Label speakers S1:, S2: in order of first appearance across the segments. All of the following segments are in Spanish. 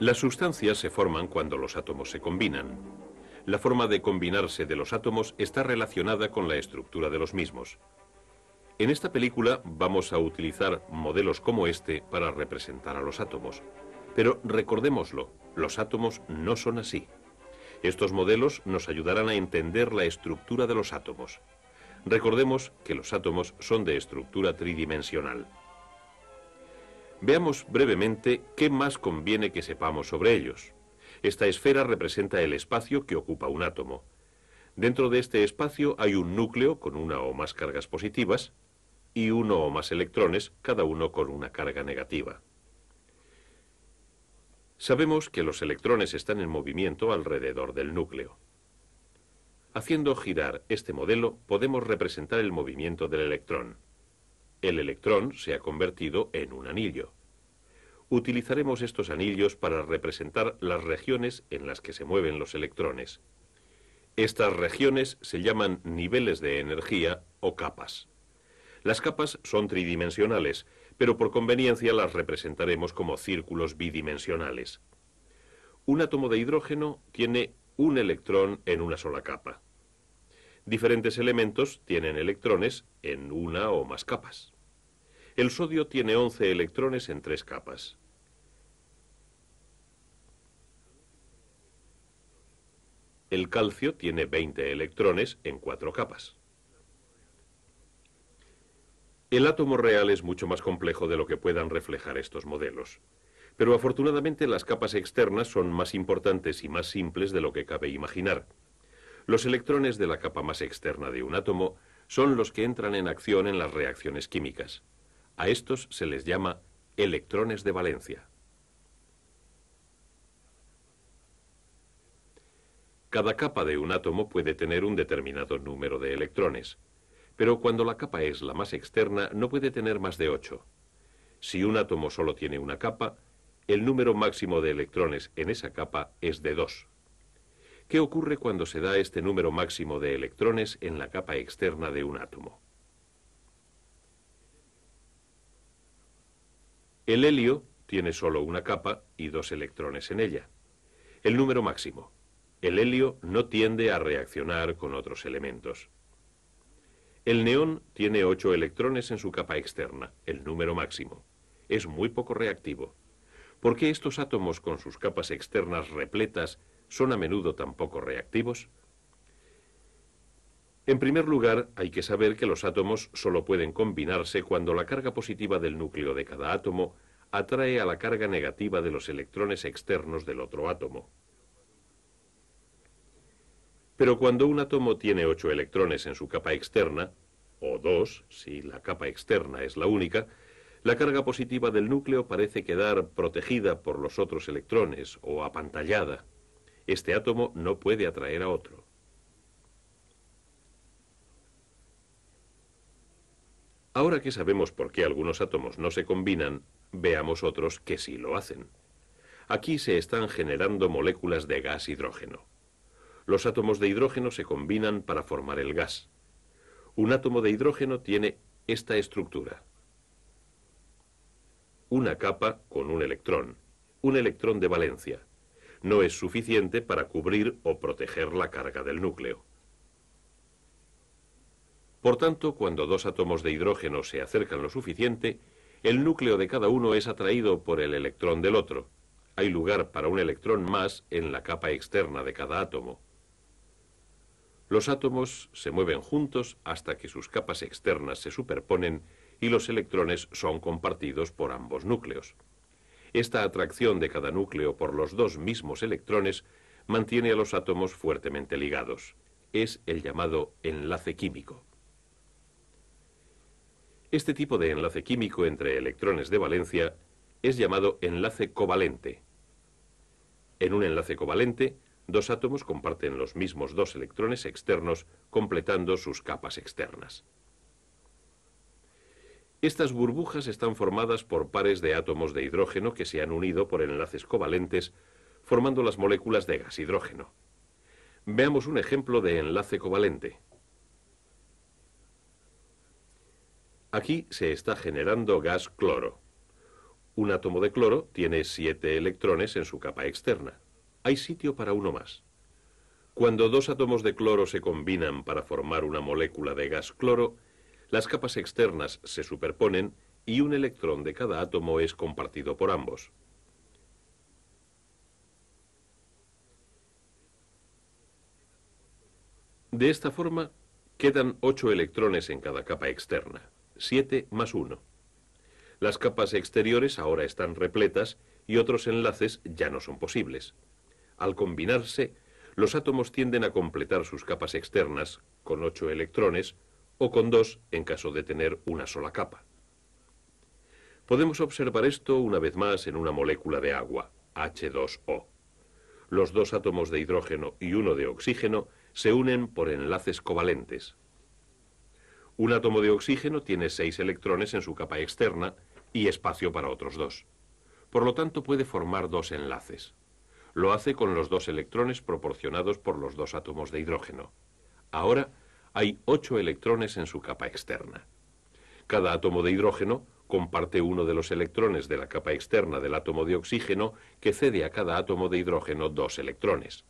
S1: Las sustancias se forman cuando los átomos se combinan. La forma de combinarse de los átomos está relacionada con la estructura de los mismos. En esta película vamos a utilizar modelos como este para representar a los átomos. Pero recordémoslo, los átomos no son así. Estos modelos nos ayudarán a entender la estructura de los átomos. Recordemos que los átomos son de estructura tridimensional. Veamos brevemente qué más conviene que sepamos sobre ellos. Esta esfera representa el espacio que ocupa un átomo. Dentro de este espacio hay un núcleo con una o más cargas positivas y uno o más electrones, cada uno con una carga negativa. Sabemos que los electrones están en movimiento alrededor del núcleo. Haciendo girar este modelo podemos representar el movimiento del electrón. El electrón se ha convertido en un anillo. Utilizaremos estos anillos para representar las regiones en las que se mueven los electrones. Estas regiones se llaman niveles de energía o capas. Las capas son tridimensionales, pero por conveniencia las representaremos como círculos bidimensionales. Un átomo de hidrógeno tiene un electrón en una sola capa. Diferentes elementos tienen electrones en una o más capas. El sodio tiene 11 electrones en tres capas. El calcio tiene 20 electrones en cuatro capas. El átomo real es mucho más complejo de lo que puedan reflejar estos modelos. Pero afortunadamente las capas externas son más importantes y más simples de lo que cabe imaginar. Los electrones de la capa más externa de un átomo son los que entran en acción en las reacciones químicas. A estos se les llama electrones de valencia. Cada capa de un átomo puede tener un determinado número de electrones, pero cuando la capa es la más externa no puede tener más de 8. Si un átomo solo tiene una capa, el número máximo de electrones en esa capa es de 2. ¿Qué ocurre cuando se da este número máximo de electrones en la capa externa de un átomo? El helio tiene solo una capa y dos electrones en ella. El número máximo. El helio no tiende a reaccionar con otros elementos. El neón tiene ocho electrones en su capa externa, el número máximo. Es muy poco reactivo. ¿Por qué estos átomos con sus capas externas repletas son a menudo tan poco reactivos? En primer lugar, hay que saber que los átomos solo pueden combinarse cuando la carga positiva del núcleo de cada átomo atrae a la carga negativa de los electrones externos del otro átomo. Pero cuando un átomo tiene ocho electrones en su capa externa, o dos, si la capa externa es la única, la carga positiva del núcleo parece quedar protegida por los otros electrones o apantallada. Este átomo no puede atraer a otro. Ahora que sabemos por qué algunos átomos no se combinan, veamos otros que sí lo hacen. Aquí se están generando moléculas de gas hidrógeno. Los átomos de hidrógeno se combinan para formar el gas. Un átomo de hidrógeno tiene esta estructura. Una capa con un electrón, un electrón de valencia. No es suficiente para cubrir o proteger la carga del núcleo. Por tanto, cuando dos átomos de hidrógeno se acercan lo suficiente, el núcleo de cada uno es atraído por el electrón del otro. Hay lugar para un electrón más en la capa externa de cada átomo. Los átomos se mueven juntos hasta que sus capas externas se superponen y los electrones son compartidos por ambos núcleos. Esta atracción de cada núcleo por los dos mismos electrones mantiene a los átomos fuertemente ligados. Es el llamado enlace químico. Este tipo de enlace químico entre electrones de valencia es llamado enlace covalente. En un enlace covalente, dos átomos comparten los mismos dos electrones externos, completando sus capas externas. Estas burbujas están formadas por pares de átomos de hidrógeno que se han unido por enlaces covalentes, formando las moléculas de gas hidrógeno. Veamos un ejemplo de enlace covalente. Aquí se está generando gas cloro. Un átomo de cloro tiene siete electrones en su capa externa. Hay sitio para uno más. Cuando dos átomos de cloro se combinan para formar una molécula de gas cloro, las capas externas se superponen y un electrón de cada átomo es compartido por ambos. De esta forma, quedan ocho electrones en cada capa externa. 7 más 1. Las capas exteriores ahora están repletas y otros enlaces ya no son posibles. Al combinarse, los átomos tienden a completar sus capas externas con 8 electrones o con 2 en caso de tener una sola capa. Podemos observar esto una vez más en una molécula de agua, H2O. Los dos átomos de hidrógeno y uno de oxígeno se unen por enlaces covalentes. Un átomo de oxígeno tiene seis electrones en su capa externa y espacio para otros dos. Por lo tanto, puede formar dos enlaces. Lo hace con los dos electrones proporcionados por los dos átomos de hidrógeno. Ahora hay ocho electrones en su capa externa. Cada átomo de hidrógeno comparte uno de los electrones de la capa externa del átomo de oxígeno que cede a cada átomo de hidrógeno dos electrones.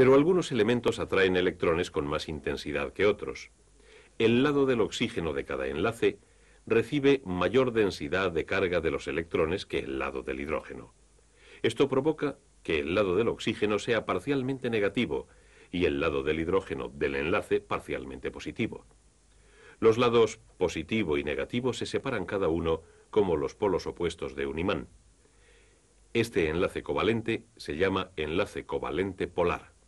S1: pero algunos elementos atraen electrones con más intensidad que otros. El lado del oxígeno de cada enlace recibe mayor densidad de carga de los electrones que el lado del hidrógeno. Esto provoca que el lado del oxígeno sea parcialmente negativo y el lado del hidrógeno del enlace parcialmente positivo. Los lados positivo y negativo se separan cada uno como los polos opuestos de un imán. Este enlace covalente se llama enlace covalente polar.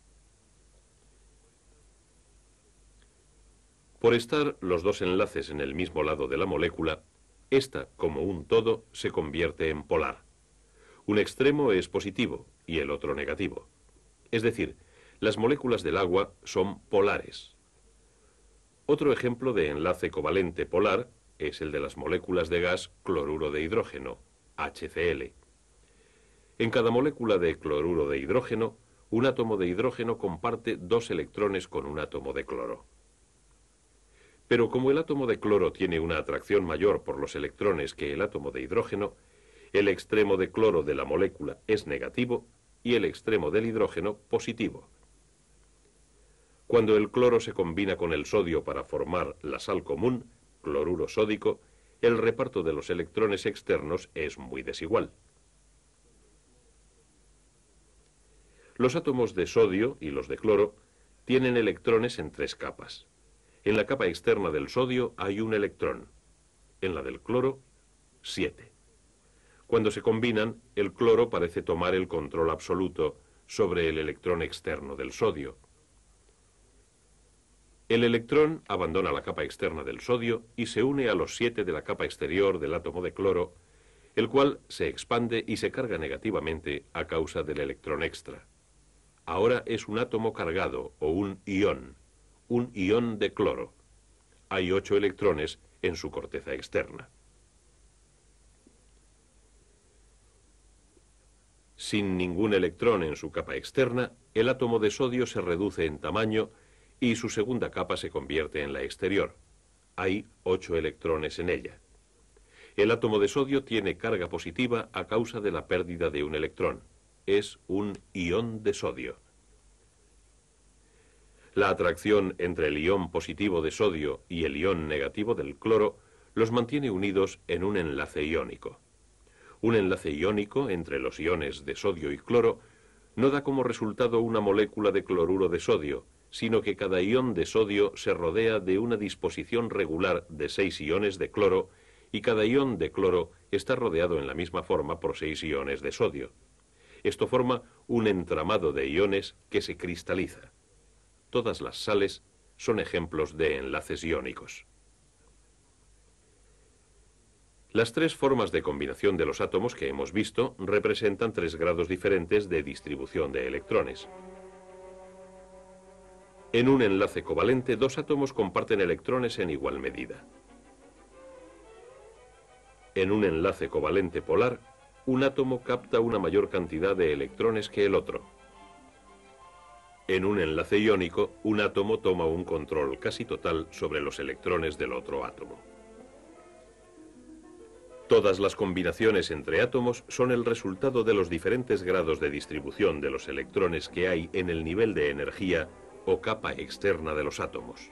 S1: Por estar los dos enlaces en el mismo lado de la molécula, ésta, como un todo, se convierte en polar. Un extremo es positivo y el otro negativo. Es decir, las moléculas del agua son polares. Otro ejemplo de enlace covalente polar es el de las moléculas de gas cloruro de hidrógeno, HCl. En cada molécula de cloruro de hidrógeno, un átomo de hidrógeno comparte dos electrones con un átomo de cloro. Pero como el átomo de cloro tiene una atracción mayor por los electrones que el átomo de hidrógeno, el extremo de cloro de la molécula es negativo y el extremo del hidrógeno positivo. Cuando el cloro se combina con el sodio para formar la sal común, cloruro sódico, el reparto de los electrones externos es muy desigual. Los átomos de sodio y los de cloro tienen electrones en tres capas. En la capa externa del sodio hay un electrón, en la del cloro, siete. Cuando se combinan, el cloro parece tomar el control absoluto sobre el electrón externo del sodio. El electrón abandona la capa externa del sodio y se une a los siete de la capa exterior del átomo de cloro, el cual se expande y se carga negativamente a causa del electrón extra. Ahora es un átomo cargado o un ión un ión de cloro. Hay ocho electrones en su corteza externa. Sin ningún electrón en su capa externa, el átomo de sodio se reduce en tamaño y su segunda capa se convierte en la exterior. Hay ocho electrones en ella. El átomo de sodio tiene carga positiva a causa de la pérdida de un electrón. Es un ión de sodio la atracción entre el ión positivo de sodio y el ion negativo del cloro los mantiene unidos en un enlace iónico. Un enlace iónico entre los iones de sodio y cloro no da como resultado una molécula de cloruro de sodio, sino que cada ión de sodio se rodea de una disposición regular de seis iones de cloro y cada ión de cloro está rodeado en la misma forma por seis iones de sodio. Esto forma un entramado de iones que se cristaliza. Todas las sales son ejemplos de enlaces iónicos. Las tres formas de combinación de los átomos que hemos visto representan tres grados diferentes de distribución de electrones. En un enlace covalente, dos átomos comparten electrones en igual medida. En un enlace covalente polar, un átomo capta una mayor cantidad de electrones que el otro. En un enlace iónico, un átomo toma un control casi total sobre los electrones del otro átomo. Todas las combinaciones entre átomos son el resultado de los diferentes grados de distribución de los electrones que hay en el nivel de energía o capa externa de los átomos.